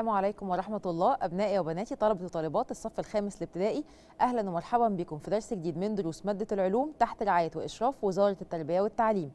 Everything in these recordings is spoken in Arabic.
السلام عليكم ورحمة الله أبنائي وبناتي طلبة وطالبات الصف الخامس الابتدائي أهلا ومرحبا بكم في درس جديد من دروس مادة العلوم تحت رعاية وإشراف وزارة التربية والتعليم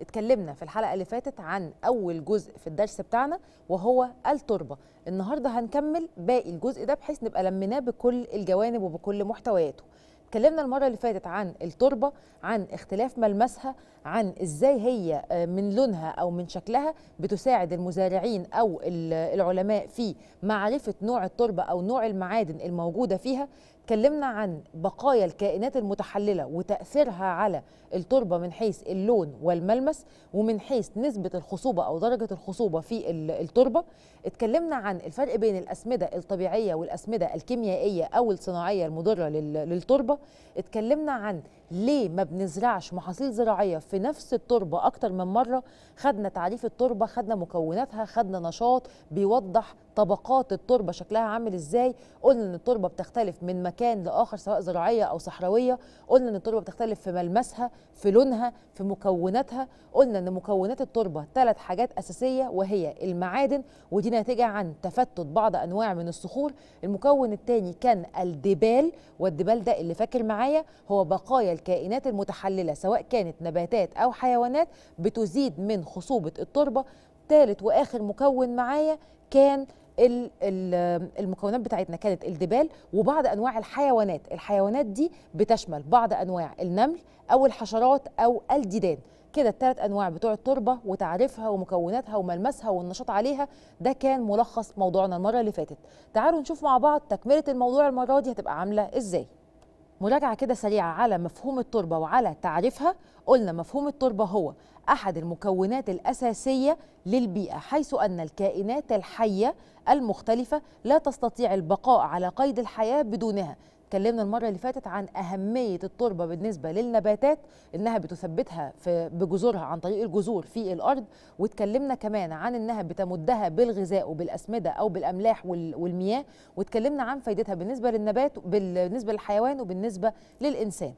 اتكلمنا في الحلقة اللي فاتت عن أول جزء في الدرس بتاعنا وهو التربة النهاردة هنكمل باقي الجزء ده بحيث نبقى لمناه بكل الجوانب وبكل محتوياته اتكلمنا المرة اللي فاتت عن التربة عن اختلاف ملمسها عن ازاي هي آه، من لونها او من شكلها بتساعد المزارعين او العلماء في معرفه نوع التربه او نوع المعادن الموجوده فيها اتكلمنا عن بقايا الكائنات المتحلله وتاثيرها على التربه من حيث اللون والملمس ومن حيث نسبه الخصوبه او درجه الخصوبه في التربه اتكلمنا عن الفرق بين الاسمده الطبيعيه والاسمده الكيميائيه او الصناعيه المضره للتربه اتكلمنا عن ليه ما بنزرعش محاصيل زراعيه في نفس التربه اكتر من مره خدنا تعريف التربه خدنا مكوناتها خدنا نشاط بيوضح طبقات التربه شكلها عامل ازاي قلنا ان التربه بتختلف من مكان لاخر سواء زراعيه او صحراويه قلنا ان التربه بتختلف في ملمسها في لونها في مكوناتها قلنا ان مكونات التربه ثلاث حاجات اساسيه وهي المعادن ودي ناتجه عن تفتت بعض انواع من الصخور المكون الثاني كان الدبال والدبال ده اللي فاكر معايا هو بقايا الكائنات المتحلله سواء كانت نباتات او حيوانات بتزيد من خصوبه التربه ثالث واخر مكون معايا كان المكونات بتاعتنا كانت الدبال وبعض انواع الحيوانات الحيوانات دي بتشمل بعض انواع النمل او الحشرات او الديدان كده الثلاث انواع بتوع التربه وتعريفها ومكوناتها وملمسها والنشاط عليها ده كان ملخص موضوعنا المره اللي فاتت تعالوا نشوف مع بعض تكمله الموضوع المره دي هتبقى عامله ازاي مراجعه كده سريعه على مفهوم التربه وعلى تعريفها قلنا مفهوم التربة هو أحد المكونات الأساسية للبيئة حيث أن الكائنات الحية المختلفة لا تستطيع البقاء على قيد الحياة بدونها اتكلمنا المره اللي فاتت عن اهميه التربه بالنسبه للنباتات انها بتثبتها في بجذورها عن طريق الجذور في الارض واتكلمنا كمان عن انها بتمدها بالغذاء وبالاسمده او بالاملاح والمياه واتكلمنا عن فائدتها بالنسبه للنبات بالنسبه للحيوان وبالنسبه للانسان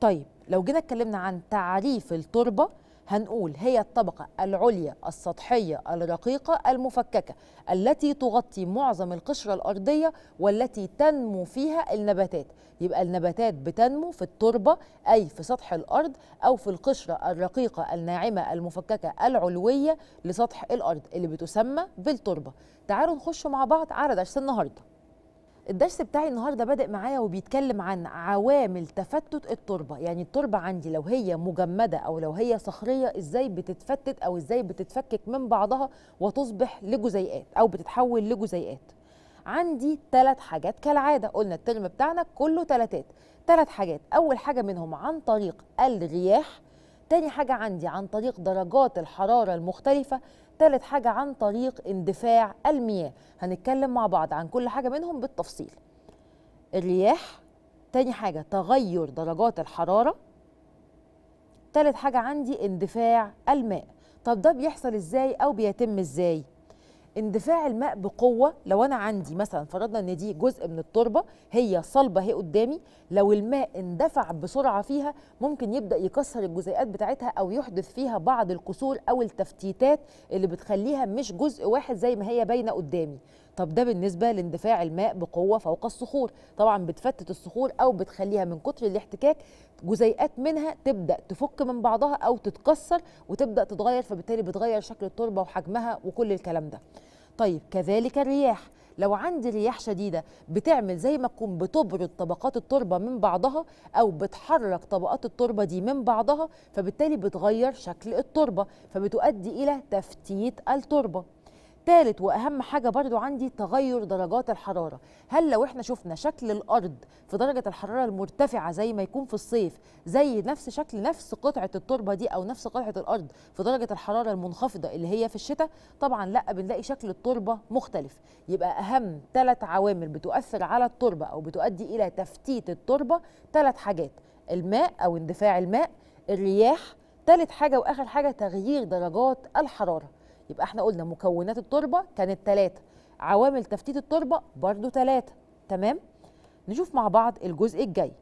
طيب لو جينا اتكلمنا عن تعريف التربه هنقول هي الطبقة العليا السطحية الرقيقة المفككة التي تغطي معظم القشرة الأرضية والتي تنمو فيها النباتات يبقى النباتات بتنمو في التربة أي في سطح الأرض أو في القشرة الرقيقة الناعمة المفككة العلوية لسطح الأرض اللي بتسمى بالتربة تعالوا نخش مع بعض على درس النهارده الدرس بتاعي النهارده بادئ معايا وبيتكلم عن عوامل تفتت التربه يعني التربه عندي لو هي مجمده او لو هي صخريه ازاي بتتفتت او ازاي بتتفكك من بعضها وتصبح لجزيئات او بتتحول لجزيئات عندي ثلاث حاجات كالعاده قلنا الترم بتاعنا كله ثلاثات ثلاث حاجات اول حاجه منهم عن طريق الرياح تاني حاجة عندي عن طريق درجات الحرارة المختلفة ثالث حاجة عن طريق اندفاع المياه هنتكلم مع بعض عن كل حاجة منهم بالتفصيل الرياح تاني حاجة تغير درجات الحرارة تالت حاجة عندي اندفاع الماء طب ده بيحصل ازاي او بيتم ازاي اندفاع الماء بقوه لو انا عندي مثلا فرضنا ان دي جزء من التربه هي صلبه هي قدامي لو الماء اندفع بسرعه فيها ممكن يبدا يكسر الجزيئات بتاعتها او يحدث فيها بعض الكسور او التفتيتات اللي بتخليها مش جزء واحد زي ما هي باينه قدامي طب ده بالنسبه لاندفاع الماء بقوه فوق الصخور طبعا بتفتت الصخور او بتخليها من كتر الاحتكاك جزيئات منها تبدا تفك من بعضها او تتكسر وتبدا تتغير فبالتالي بتغير شكل التربه وحجمها وكل الكلام ده طيب كذلك الرياح لو عندي رياح شديدة بتعمل زي ما تكون بتبرد طبقات التربة من بعضها أو بتحرك طبقات التربة دي من بعضها فبالتالي بتغير شكل التربة فبتؤدي إلى تفتيت التربة ثالث واهم حاجه برضو عندي تغير درجات الحراره هل لو احنا شفنا شكل الارض في درجه الحراره المرتفعه زي ما يكون في الصيف زي نفس شكل نفس قطعه التربه دي او نفس قطعه الارض في درجه الحراره المنخفضه اللي هي في الشتاء طبعا لا بنلاقي شكل التربه مختلف يبقى اهم ثلاث عوامل بتؤثر على التربه او بتؤدي الى تفتيت التربه ثلاث حاجات الماء او اندفاع الماء الرياح ثالث حاجه واخر حاجه تغيير درجات الحراره يبقى احنا قلنا مكونات التربه كانت ثلاثه عوامل تفتيت التربه برضو ثلاثه تمام نشوف مع بعض الجزء الجاي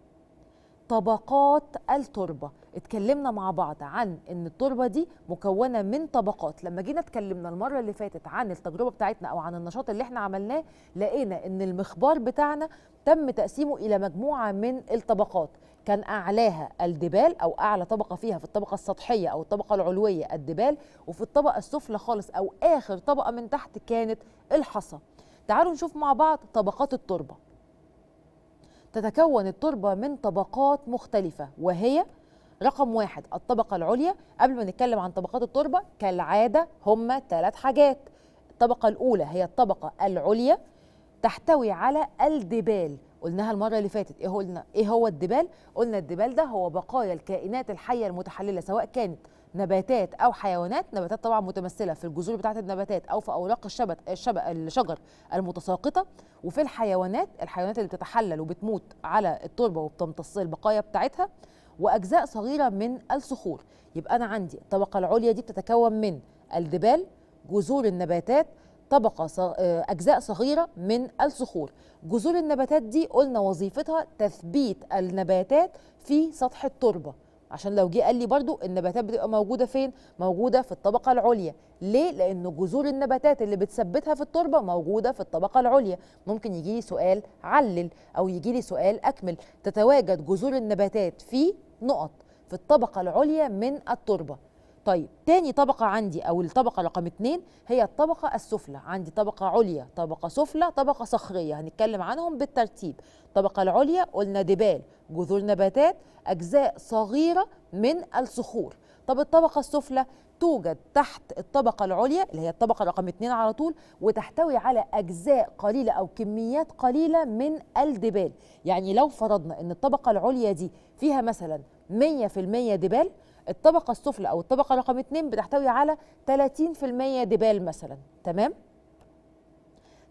طبقات التربه اتكلمنا مع بعض عن ان التربه دي مكونه من طبقات لما جينا اتكلمنا المره اللي فاتت عن التجربه بتاعتنا او عن النشاط اللي احنا عملناه لقينا ان المخبار بتاعنا تم تقسيمه الى مجموعه من الطبقات كان أعلاها الدبال أو أعلى طبقة فيها في الطبقة السطحية أو الطبقة العلوية الدبال وفي الطبقة السفلى خالص أو آخر طبقة من تحت كانت الحصى تعالوا نشوف مع بعض طبقات التربة تتكون التربة من طبقات مختلفة وهي رقم واحد الطبقة العليا قبل ما نتكلم عن طبقات التربة كالعادة هما ثلاث حاجات الطبقة الأولى هي الطبقة العليا تحتوي على الدبال قلناها المره اللي فاتت ايه قلنا ايه هو الدبال قلنا الدبال ده هو بقايا الكائنات الحيه المتحلله سواء كانت نباتات او حيوانات نباتات طبعا متمثله في الجذور بتاعه النباتات او في اوراق الشبت الشبق الشجر المتساقطه وفي الحيوانات الحيوانات اللي بتتحلل وبتموت على التربه وبتمتص البقايا بتاعتها واجزاء صغيره من الصخور يبقى انا عندي الطبقه العليا دي بتتكون من الدبال جذور النباتات طبقة آه، أجزاء صغيرة من الصخور جذور النباتات دي قلنا وظيفتها تثبيت النباتات في سطح التربة عشان لو جه قال لي برضو النباتات بتبقى موجودة فين؟ موجودة في الطبقة العليا ليه؟ لأن جذور النباتات اللي بتثبتها في التربة موجودة في الطبقة العليا ممكن يجي لي سؤال علل أو يجي لي سؤال أكمل تتواجد جذور النباتات في نقط في الطبقة العليا من التربة طيب تاني طبقة عندي أو الطبقة رقم اتنين هي الطبقة السفلى عندي طبقة عليا طبقة سفلى طبقة صخرية هنتكلم عنهم بالترتيب الطبقة العليا قلنا دبال جذور نباتات أجزاء صغيرة من الصخور طب الطبقة السفلى توجد تحت الطبقة العليا اللي هي الطبقة رقم اتنين على طول وتحتوي على أجزاء قليلة أو كميات قليلة من الدبال يعني لو فرضنا أن الطبقة العليا دي فيها مثلا 100% دبال الطبقه السفلى او الطبقه رقم 2 بتحتوي على 30% دبال مثلا تمام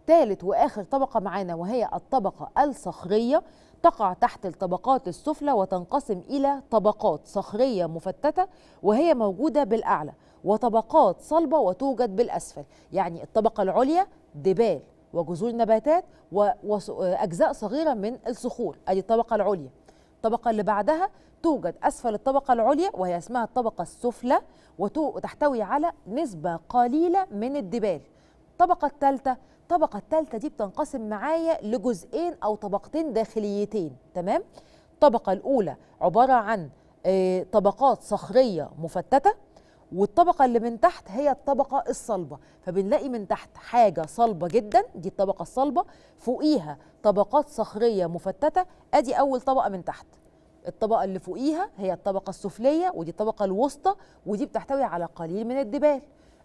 ثالث واخر طبقه معانا وهي الطبقه الصخريه تقع تحت الطبقات السفلى وتنقسم الى طبقات صخريه مفتته وهي موجوده بالاعلى وطبقات صلبه وتوجد بالاسفل يعني الطبقه العليا دبال وجذور نباتات واجزاء صغيره من الصخور ادي الطبقه العليا الطبقه اللي بعدها توجد أسفل الطبقة العليا وهي اسمها الطبقة السفلى وتحتوي على نسبة قليلة من الدبال الطبقة الثالثة الطبقة الثالثة دي بتنقسم معايا لجزئين أو طبقتين داخليتين تمام الطبقة الأولى عبارة عن آه، طبقات صخرية مفتتة والطبقة اللي من تحت هي الطبقة الصلبة فبنلاقي من تحت حاجة صلبة جدا دي الطبقة الصلبة فوقيها طبقات صخرية مفتتة أدي أول طبقة من تحت الطبقه اللي فوقيها هي الطبقه السفليه ودي الطبقه الوسطى ودي بتحتوي على قليل من الدبال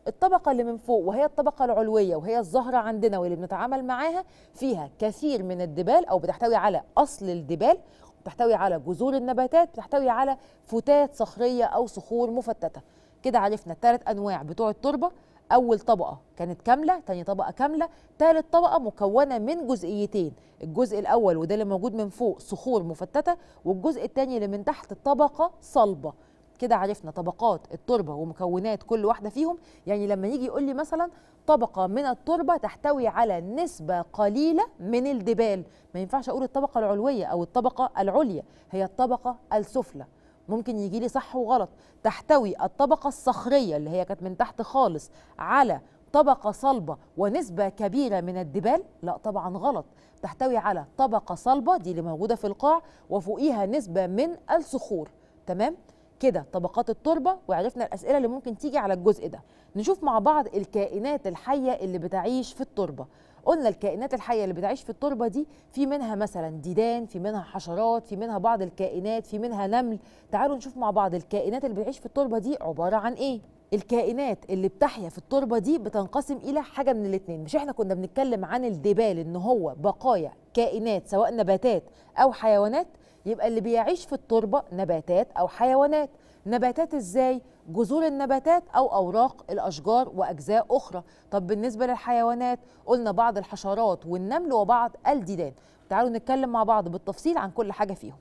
الطبقه اللي من فوق وهي الطبقه العلويه وهي الزهره عندنا واللي بنتعامل معاها فيها كثير من الدبال او بتحتوي على اصل الدبال بتحتوي على جذور النباتات بتحتوي على فتات صخريه او صخور مفتته كده عرفنا الثلاث انواع بتوع التربه أول طبقة كانت كاملة تاني طبقة كاملة تالت طبقة مكونة من جزئيتين الجزء الأول وده اللي موجود من فوق صخور مفتتة والجزء التاني اللي من تحت طبقة صلبة كده عرفنا طبقات التربة ومكونات كل واحدة فيهم يعني لما يجي يقول لي مثلا طبقة من التربة تحتوي على نسبة قليلة من الدبال ما ينفعش أقول الطبقة العلوية أو الطبقة العليا هي الطبقة السفلى ممكن يجي لي صح وغلط تحتوي الطبقة الصخرية اللي هي كانت من تحت خالص على طبقة صلبة ونسبة كبيرة من الدبال لا طبعا غلط تحتوي على طبقة صلبة دي اللي موجودة في القاع وفوقيها نسبة من الصخور تمام كده طبقات التربة وعرفنا الأسئلة اللي ممكن تيجي على الجزء ده نشوف مع بعض الكائنات الحية اللي بتعيش في التربة قلنا الكائنات الحيه اللي بتعيش في التربه دي في منها مثلا ديدان في منها حشرات في منها بعض الكائنات في منها نمل تعالوا نشوف مع بعض الكائنات اللي بتعيش في التربه دي عباره عن ايه الكائنات اللي بتحيا في التربه دي بتنقسم الى حاجه من الاتنين مش احنا كنا بنتكلم عن الدبال ان هو بقايا كائنات سواء نباتات او حيوانات يبقى اللي بيعيش في التربه نباتات او حيوانات نباتات ازاي جذور النباتات او اوراق الاشجار واجزاء اخرى طب بالنسبه للحيوانات قلنا بعض الحشرات والنمل وبعض الديدان تعالوا نتكلم مع بعض بالتفصيل عن كل حاجه فيهم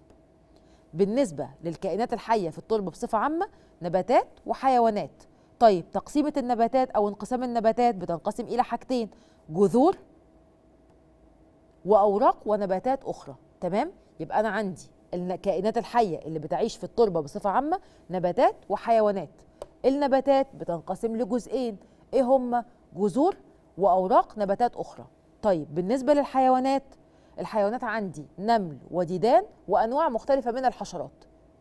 بالنسبه للكائنات الحيه في التربه بصفه عامه نباتات وحيوانات طيب تقسيمه النباتات او انقسام النباتات بتنقسم الى حاجتين جذور واوراق ونباتات اخرى تمام يبقى انا عندي الكائنات الحيه اللي بتعيش في التربه بصفه عامه نباتات وحيوانات النباتات بتنقسم لجزئين ايه هم جذور واوراق نباتات اخرى طيب بالنسبه للحيوانات الحيوانات عندي نمل وديدان وانواع مختلفه من الحشرات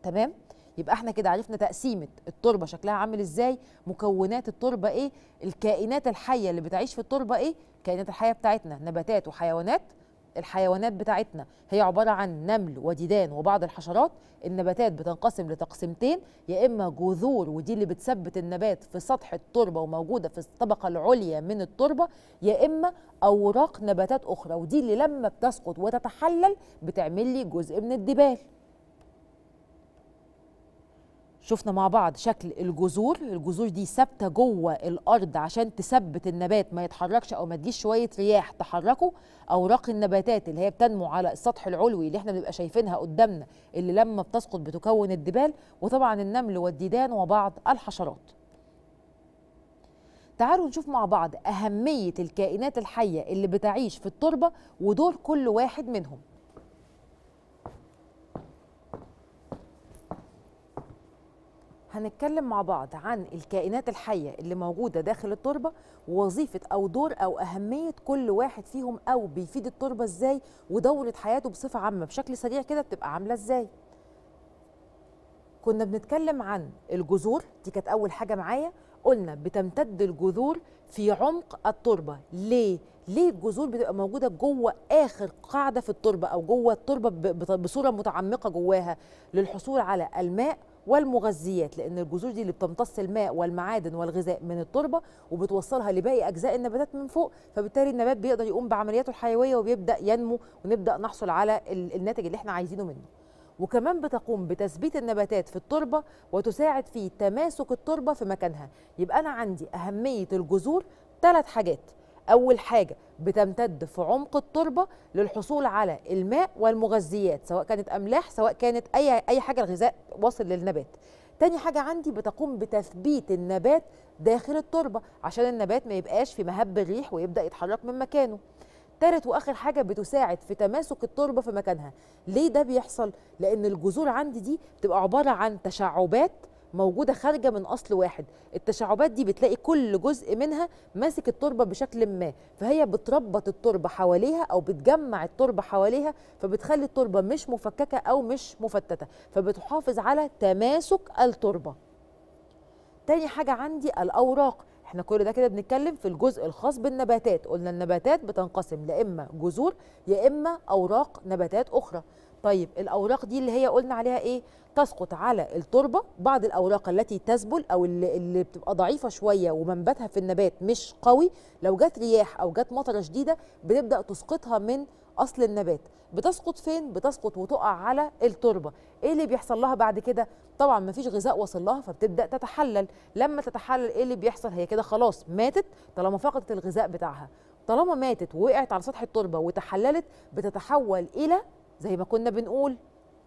تمام يبقى احنا كده عرفنا تقسيمه التربه شكلها عامل ازاي مكونات التربه ايه الكائنات الحيه اللي بتعيش في التربه ايه الكائنات الحيه بتاعتنا نباتات وحيوانات الحيوانات بتاعتنا هي عباره عن نمل وديدان وبعض الحشرات النباتات بتنقسم لتقسيمتين يا اما جذور ودي اللي بتثبت النبات في سطح التربه وموجوده في الطبقه العليا من التربه يا اما اوراق نباتات اخرى ودي اللي لما بتسقط وتتحلل بتعمل لي جزء من الدبال شفنا مع بعض شكل الجذور الجذور دي ثابته جوه الارض عشان تثبت النبات ما يتحركش او ما تجيش شويه رياح تحركه اوراق النباتات اللي هي بتنمو على السطح العلوي اللي احنا بنبقى شايفينها قدامنا اللي لما بتسقط بتكون الدبال وطبعا النمل والديدان وبعض الحشرات تعالوا نشوف مع بعض اهميه الكائنات الحيه اللي بتعيش في التربه ودور كل واحد منهم هنتكلم مع بعض عن الكائنات الحية اللي موجودة داخل التربة ووظيفة أو دور أو أهمية كل واحد فيهم أو بيفيد التربة إزاي ودورة حياته بصفة عامة بشكل سريع كده بتبقى عاملة إزاي كنا بنتكلم عن الجذور دي كانت أول حاجة معايا قلنا بتمتد الجذور في عمق التربة ليه؟ ليه الجذور بتبقى موجودة جوه آخر قاعدة في التربة أو جوه التربة بصورة متعمقة جواها للحصول على الماء والمغذيات لان الجذور دي اللي بتمتص الماء والمعادن والغذاء من التربه وبتوصلها لباقي اجزاء النباتات من فوق فبالتالي النبات بيقدر يقوم بعملياته الحيويه وبيبدا ينمو ونبدا نحصل على الناتج اللي احنا عايزينه منه وكمان بتقوم بتثبيت النباتات في التربه وتساعد في تماسك التربه في مكانها يبقى انا عندي اهميه الجذور ثلاث حاجات أول حاجة بتمتد في عمق التربة للحصول على الماء والمغذيات سواء كانت أملاح سواء كانت أي أي حاجة الغذاء واصل للنبات تاني حاجة عندي بتقوم بتثبيت النبات داخل التربة عشان النبات ما يبقاش في مهب ريح ويبدأ يتحرك من مكانه تالت واخر حاجه بتساعد في تماسك التربه في مكانها ليه ده بيحصل لان الجذور عندي دي بتبقى عباره عن تشعبات موجوده خارجه من اصل واحد التشعبات دي بتلاقي كل جزء منها ماسك التربه بشكل ما فهي بتربط التربه حواليها او بتجمع التربه حواليها فبتخلي التربه مش مفككه او مش مفتته فبتحافظ على تماسك التربه تاني حاجه عندي الاوراق احنا كل ده كده بنتكلم في الجزء الخاص بالنباتات قلنا النباتات بتنقسم لإما اما جذور يا اما اوراق نباتات اخرى طيب الاوراق دي اللي هي قلنا عليها ايه تسقط على التربه بعض الاوراق التي تذبل او اللي, اللي بتبقى ضعيفه شويه ومنبتها في النبات مش قوي لو جت رياح او جت مطره شديده بتبدا تسقطها من اصل النبات بتسقط فين بتسقط وتقع على التربه ايه اللي بيحصل لها بعد كده طبعا مفيش غذاء وصل لها فبتبدا تتحلل لما تتحلل ايه اللي بيحصل هي كده خلاص ماتت طالما فقدت الغذاء بتاعها طالما ماتت ووقعت على سطح التربه وتحللت بتتحول الى زي ما كنا بنقول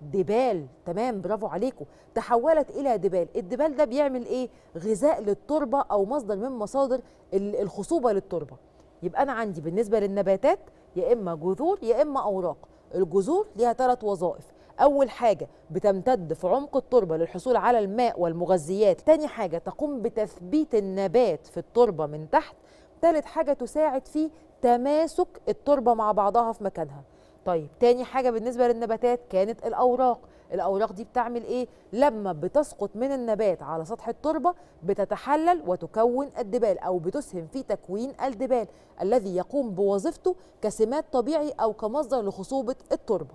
دبال تمام برافو عليكم تحولت الى دبال الدبال ده بيعمل ايه غذاء للتربه او مصدر من مصادر الخصوبه للتربه يبقى انا عندي بالنسبه للنباتات يا اما جذور يا اما اوراق الجذور ليها ثلاث وظائف اول حاجه بتمتد في عمق التربه للحصول على الماء والمغذيات تاني حاجه تقوم بتثبيت النبات في التربه من تحت ثالث حاجه تساعد في تماسك التربه مع بعضها في مكانها طيب تاني حاجه بالنسبه للنباتات كانت الاوراق الاوراق دي بتعمل ايه لما بتسقط من النبات على سطح التربه بتتحلل وتكون الدبال او بتسهم في تكوين الدبال الذي يقوم بوظيفته كسمات طبيعي او كمصدر لخصوبه التربه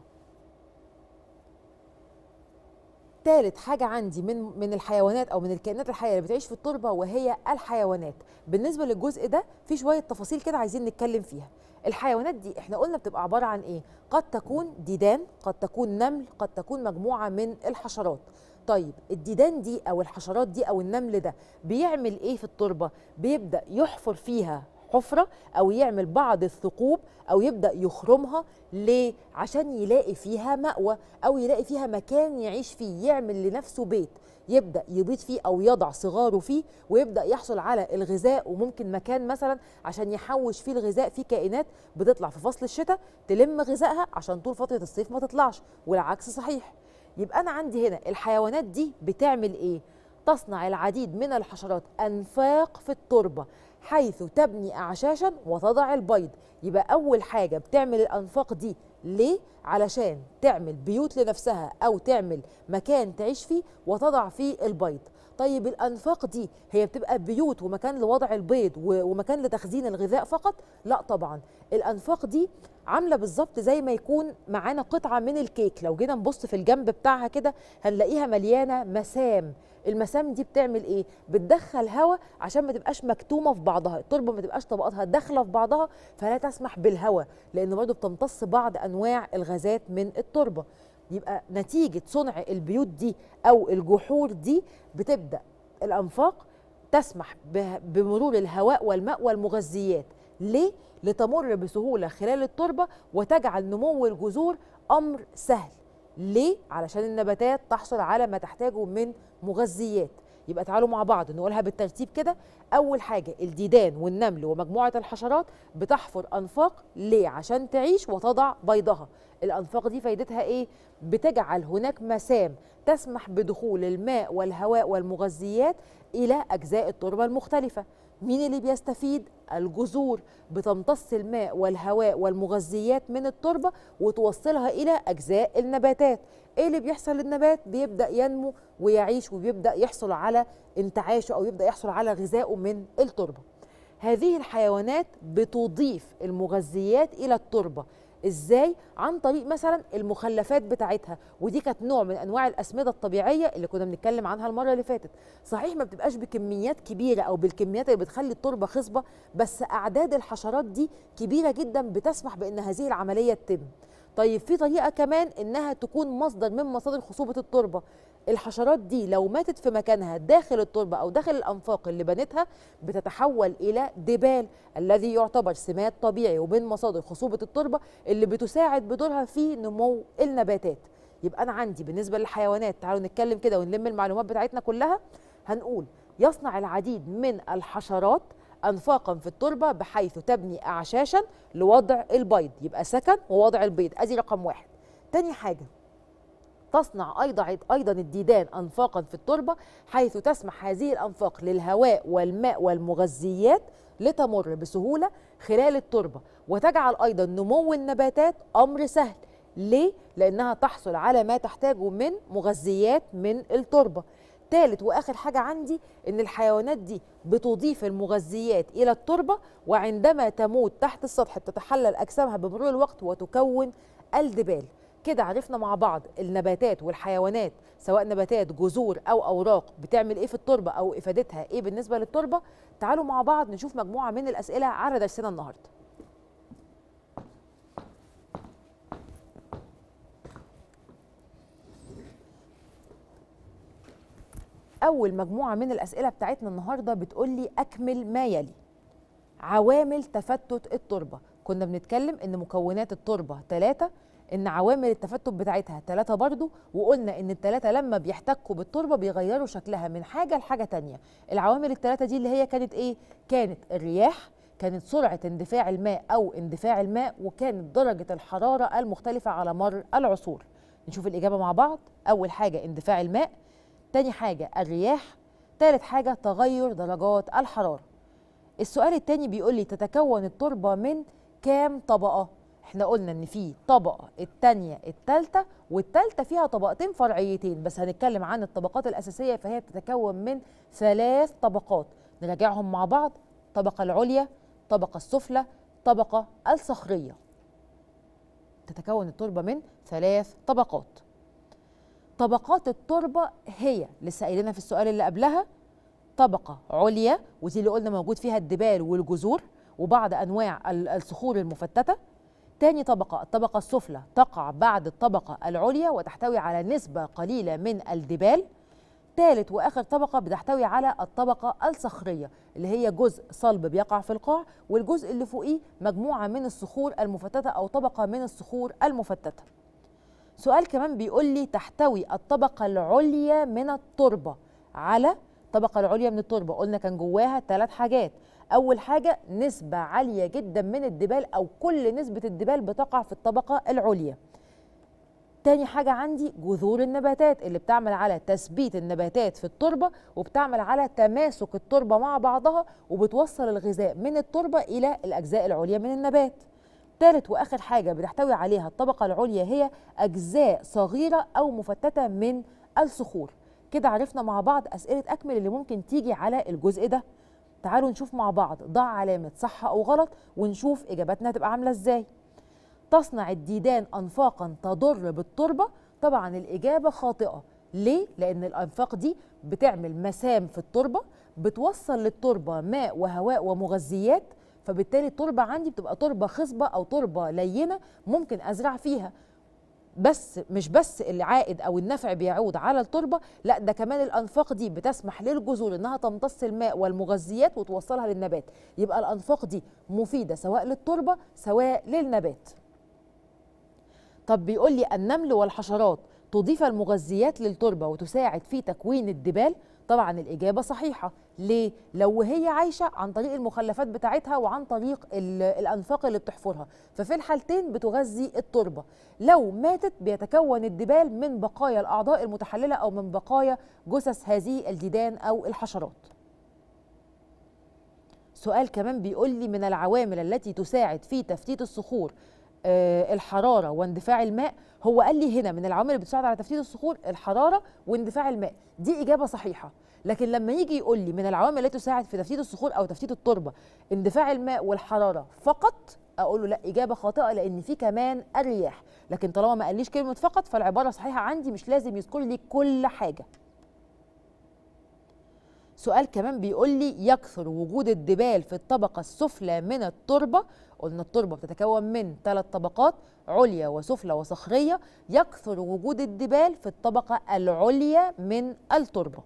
تالت حاجه عندي من من الحيوانات او من الكائنات الحيه اللي بتعيش في التربه وهي الحيوانات بالنسبه للجزء ده في شويه تفاصيل كده عايزين نتكلم فيها الحيوانات دي احنا قلنا بتبقى عباره عن ايه قد تكون ديدان قد تكون نمل قد تكون مجموعه من الحشرات طيب الديدان دي او الحشرات دي او النمل ده بيعمل ايه في التربه بيبدا يحفر فيها حفره او يعمل بعض الثقوب او يبدا يخرمها ليه عشان يلاقي فيها ماوى او يلاقي فيها مكان يعيش فيه يعمل لنفسه بيت يبدا يبيض فيه او يضع صغاره فيه ويبدا يحصل على الغذاء وممكن مكان مثلا عشان يحوش فيه الغذاء في كائنات بتطلع في فصل الشتاء تلم غذائها عشان طول فتره الصيف ما تطلعش والعكس صحيح يبقى انا عندي هنا الحيوانات دي بتعمل ايه تصنع العديد من الحشرات أنفاق في التربة حيث تبني أعشاشا وتضع البيض يبقى أول حاجة بتعمل الأنفاق دي ليه؟ علشان تعمل بيوت لنفسها أو تعمل مكان تعيش فيه وتضع فيه البيض طيب الأنفاق دي هي بتبقى بيوت ومكان لوضع البيض ومكان لتخزين الغذاء فقط؟ لا طبعا الأنفاق دي عامله بالظبط زي ما يكون معانا قطعه من الكيك لو جينا نبص في الجنب بتاعها كده هنلاقيها مليانه مسام المسام دي بتعمل ايه بتدخل هواء عشان ما تبقاش مكتومه في بعضها التربه ما تبقاش طبقاتها داخله في بعضها فلا تسمح بالهواء لان برضه بتمتص بعض انواع الغازات من التربه يبقى نتيجه صنع البيوت دي او الجحور دي بتبدا الانفاق تسمح بمرور الهواء والماء والمغذيات ليه؟ لتمر بسهولة خلال التربة وتجعل نمو الجذور أمر سهل ليه؟ علشان النباتات تحصل على ما تحتاجه من مغذيات يبقى تعالوا مع بعض نقولها بالترتيب كده اول حاجه الديدان والنمل ومجموعه الحشرات بتحفر انفاق ليه عشان تعيش وتضع بيضها الانفاق دي فايدتها ايه بتجعل هناك مسام تسمح بدخول الماء والهواء والمغذيات الى اجزاء التربه المختلفه مين اللي بيستفيد الجذور بتمتص الماء والهواء والمغذيات من التربه وتوصلها الى اجزاء النباتات ايه اللي بيحصل للنبات بيبدا ينمو ويعيش وبيبدا يحصل على انتعاشه او يبدا يحصل على غذائه من التربه هذه الحيوانات بتضيف المغذيات الى التربه ازاي عن طريق مثلا المخلفات بتاعتها ودي كانت نوع من انواع الاسمده الطبيعيه اللي كنا بنتكلم عنها المره اللي فاتت صحيح ما بتبقاش بكميات كبيره او بالكميات اللي بتخلي التربه خصبه بس اعداد الحشرات دي كبيره جدا بتسمح بان هذه العمليه تتم طيب في طريقه كمان انها تكون مصدر من مصادر خصوبه التربه الحشرات دي لو ماتت في مكانها داخل التربه او داخل الانفاق اللي بنتها بتتحول الى دبال الذي يعتبر سمات طبيعي وبين مصادر خصوبه التربه اللي بتساعد بدورها في نمو النباتات يبقى انا عندي بالنسبه للحيوانات تعالوا نتكلم كده ونلم المعلومات بتاعتنا كلها هنقول يصنع العديد من الحشرات انفاقا في التربه بحيث تبني اعشاشا لوضع البيض يبقى سكن ووضع البيض ادي رقم واحد تاني حاجه تصنع أيضا أيضا الديدان أنفاقا في التربة حيث تسمح هذه الأنفاق للهواء والماء والمغذيات لتمر بسهولة خلال التربة وتجعل أيضا نمو النباتات أمر سهل ليه؟ لأنها تحصل على ما تحتاجه من مغذيات من التربة ثالث واخر حاجه عندي ان الحيوانات دي بتضيف المغذيات الى التربه وعندما تموت تحت السطح بتتحلل اجسامها بمرور الوقت وتكون الدبال كده عرفنا مع بعض النباتات والحيوانات سواء نباتات جذور او اوراق بتعمل ايه في التربه او افادتها ايه بالنسبه للتربه تعالوا مع بعض نشوف مجموعه من الاسئله على درسنا النهارده اول مجموعه من الاسئله بتاعتنا النهارده بتقول لي اكمل ما يلي عوامل تفتت التربه كنا بنتكلم ان مكونات التربه ثلاثه ان عوامل التفتت بتاعتها ثلاثه برضو وقلنا ان الثلاثه لما بيحتكوا بالتربه بيغيروا شكلها من حاجه لحاجه تانية العوامل الثلاثه دي اللي هي كانت ايه كانت الرياح كانت سرعة اندفاع الماء أو اندفاع الماء وكانت درجة الحرارة المختلفة على مر العصور نشوف الإجابة مع بعض أول حاجة اندفاع الماء تاني حاجة الرياح تالت حاجة تغير درجات الحرارة السؤال التاني بيقول لي تتكون التربة من كام طبقة احنا قلنا ان في طبقه الثانيه الثالثه والثالثه فيها طبقتين فرعيتين بس هنتكلم عن الطبقات الاساسيه فهي بتتكون من ثلاث طبقات نراجعهم مع بعض الطبقه العليا الطبقه السفلى الطبقه الصخريه تتكون التربه من ثلاث طبقات طبقات التربه هي لسه قايلنا في السؤال اللي قبلها طبقه عليا ودي اللي قلنا موجود فيها الدبال والجذور وبعض انواع الصخور المفتته تاني طبقة الطبقة السفلى تقع بعد الطبقة العليا وتحتوي على نسبة قليلة من الدبال ثالث واخر طبقه بتحتوي على الطبقه الصخريه اللي هي جزء صلب بيقع في القاع والجزء اللي فوقيه مجموعه من الصخور المفتته او طبقه من الصخور المفتته سؤال كمان بيقول لي تحتوي الطبقه العليا من التربه على الطبقه العليا من التربه قلنا كان جواها ثلاث حاجات اول حاجه نسبه عاليه جدا من الدبال او كل نسبه الدبال بتقع في الطبقه العليا تاني حاجة عندي جذور النباتات اللي بتعمل على تثبيت النباتات في التربة وبتعمل على تماسك التربة مع بعضها وبتوصل الغذاء من التربة إلى الأجزاء العليا من النبات تالت وآخر حاجة بتحتوي عليها الطبقة العليا هي أجزاء صغيرة أو مفتتة من الصخور كده عرفنا مع بعض اسئله اكمل اللي ممكن تيجي على الجزء ده تعالوا نشوف مع بعض ضع علامه صح او غلط ونشوف اجاباتنا هتبقى عامله ازاي تصنع الديدان انفاقا تضر بالتربه طبعا الاجابه خاطئه ليه لان الانفاق دي بتعمل مسام في التربه بتوصل للتربه ماء وهواء ومغذيات فبالتالي التربه عندي بتبقى تربه خصبه او تربه لينه ممكن ازرع فيها بس مش بس العائد او النفع بيعود على التربه لا ده كمان الانفاق دي بتسمح للجذور انها تمتص الماء والمغذيات وتوصلها للنبات يبقى الانفاق دي مفيده سواء للتربه سواء للنبات طب بيقول لي النمل والحشرات تضيف المغذيات للتربه وتساعد في تكوين الدبال طبعا الإجابة صحيحة ليه؟ لو وهي عايشة عن طريق المخلفات بتاعتها وعن طريق الأنفاق اللي بتحفرها ففي الحالتين بتغذي التربة لو ماتت بيتكون الدبال من بقايا الأعضاء المتحللة أو من بقايا جثث هذه الديدان أو الحشرات سؤال كمان بيقول لي من العوامل التي تساعد في تفتيت الصخور آه، الحراره واندفاع الماء هو قال لي هنا من العوامل اللي بتساعد على تفتيت الصخور الحراره واندفاع الماء دي اجابه صحيحه لكن لما يجي يقول لي من العوامل اللي تساعد في تفتيت الصخور او تفتيت التربه اندفاع الماء والحراره فقط اقول له لا اجابه خاطئه لان في كمان الرياح لكن طالما ما قاليش كلمه فقط فالعباره صحيحه عندي مش لازم يذكر لي كل حاجه سؤال كمان بيقول لي يكثر وجود الدبال في الطبقة السفلى من التربة قلنا التربه بتتكون من ثلاث طبقات عليا وسفلى وصخريه يكثر وجود الدبال في الطبقه العليا من التربه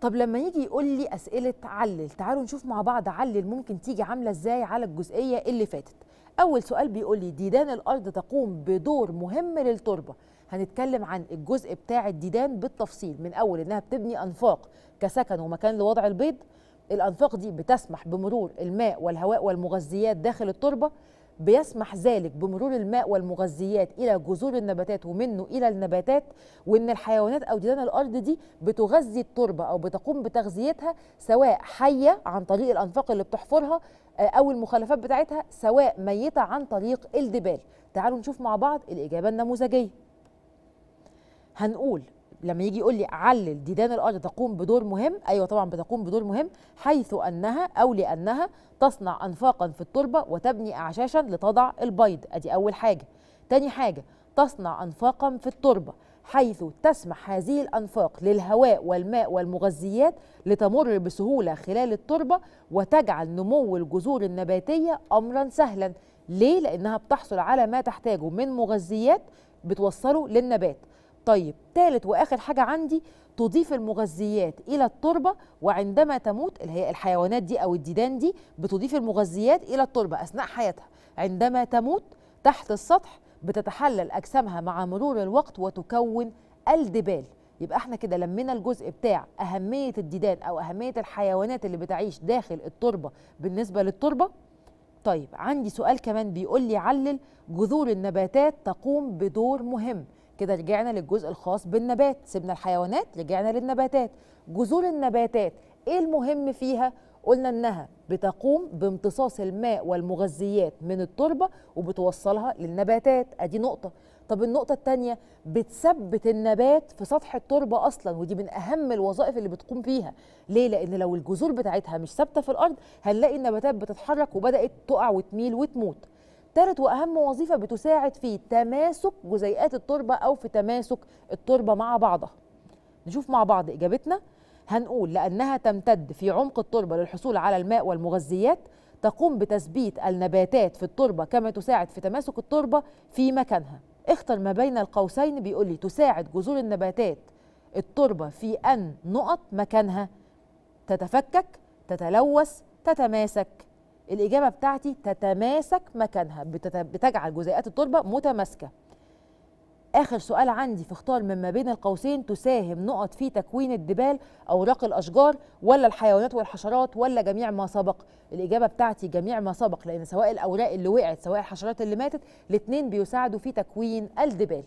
طب لما يجي يقول لي اسئله علل تعالوا نشوف مع بعض علل ممكن تيجي عامله ازاي على الجزئيه اللي فاتت اول سؤال بيقول لي ديدان الارض تقوم بدور مهم للتربه هنتكلم عن الجزء بتاع الديدان بالتفصيل من اول انها بتبني انفاق كسكن ومكان لوضع البيض الأنفاق دي بتسمح بمرور الماء والهواء والمغذيات داخل التربة بيسمح ذلك بمرور الماء والمغذيات إلى جذور النباتات ومنه إلى النباتات وإن الحيوانات أو ديدان الأرض دي بتغذي التربة أو بتقوم بتغذيتها سواء حية عن طريق الأنفاق اللي بتحفرها آه، أو المخلفات بتاعتها سواء ميتة عن طريق الدبال تعالوا نشوف مع بعض الإجابة النموذجية هنقول لما يجي يقول لي علل ديدان الارض تقوم بدور مهم ايوه طبعا بتقوم بدور مهم حيث انها او لانها تصنع انفاقا في التربه وتبني اعشاشا لتضع البيض ادي اول حاجه تاني حاجه تصنع انفاقا في التربه حيث تسمح هذه الانفاق للهواء والماء والمغذيات لتمر بسهوله خلال التربه وتجعل نمو الجذور النباتيه امرا سهلا ليه لانها بتحصل على ما تحتاجه من مغذيات بتوصله للنبات طيب ثالث واخر حاجه عندي تضيف المغذيات الى التربه وعندما تموت اللي هي الحيوانات دي او الديدان دي بتضيف المغذيات الى التربه اثناء حياتها عندما تموت تحت السطح بتتحلل اجسامها مع مرور الوقت وتكون الدبال يبقى احنا كده لمينا الجزء بتاع اهميه الديدان او اهميه الحيوانات اللي بتعيش داخل التربه بالنسبه للتربه طيب عندي سؤال كمان بيقول لي علل جذور النباتات تقوم بدور مهم كده رجعنا للجزء الخاص بالنبات سيبنا الحيوانات رجعنا للنباتات جذور النباتات ايه المهم فيها قلنا انها بتقوم بامتصاص الماء والمغذيات من التربه وبتوصلها للنباتات ادي نقطه طب النقطه الثانيه بتثبت النبات في سطح التربه اصلا ودي من اهم الوظائف اللي بتقوم فيها ليه لان لو الجذور بتاعتها مش ثابته في الارض هنلاقي النباتات بتتحرك وبدات تقع وتميل وتموت ثالث واهم وظيفه بتساعد في تماسك جزيئات التربه او في تماسك التربه مع بعضها نشوف مع بعض اجابتنا هنقول لانها تمتد في عمق التربه للحصول على الماء والمغذيات تقوم بتثبيت النباتات في التربه كما تساعد في تماسك التربه في مكانها اختر ما بين القوسين بيقول لي تساعد جذور النباتات التربه في ان نقط مكانها تتفكك تتلوث تتماسك الاجابه بتاعتي تتماسك مكانها بتجعل جزيئات التربه متماسكه اخر سؤال عندي في اختار مما بين القوسين تساهم نقط في تكوين الدبال اوراق الاشجار ولا الحيوانات والحشرات ولا جميع ما سبق الاجابه بتاعتي جميع ما سبق لان سواء الاوراق اللي وقعت سواء الحشرات اللي ماتت الاثنين بيساعدوا في تكوين الدبال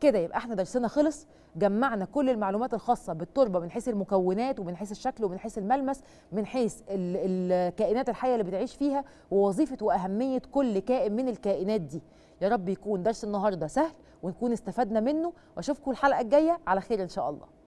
كده يبقى احنا درسنا خلص جمعنا كل المعلومات الخاصه بالتربه من حيث المكونات ومن حيث الشكل ومن حيث الملمس من حيث الكائنات الحيه اللي بتعيش فيها ووظيفه واهميه كل كائن من الكائنات دي يا رب يكون درس النهارده سهل ونكون استفدنا منه واشوفكم الحلقه الجايه على خير ان شاء الله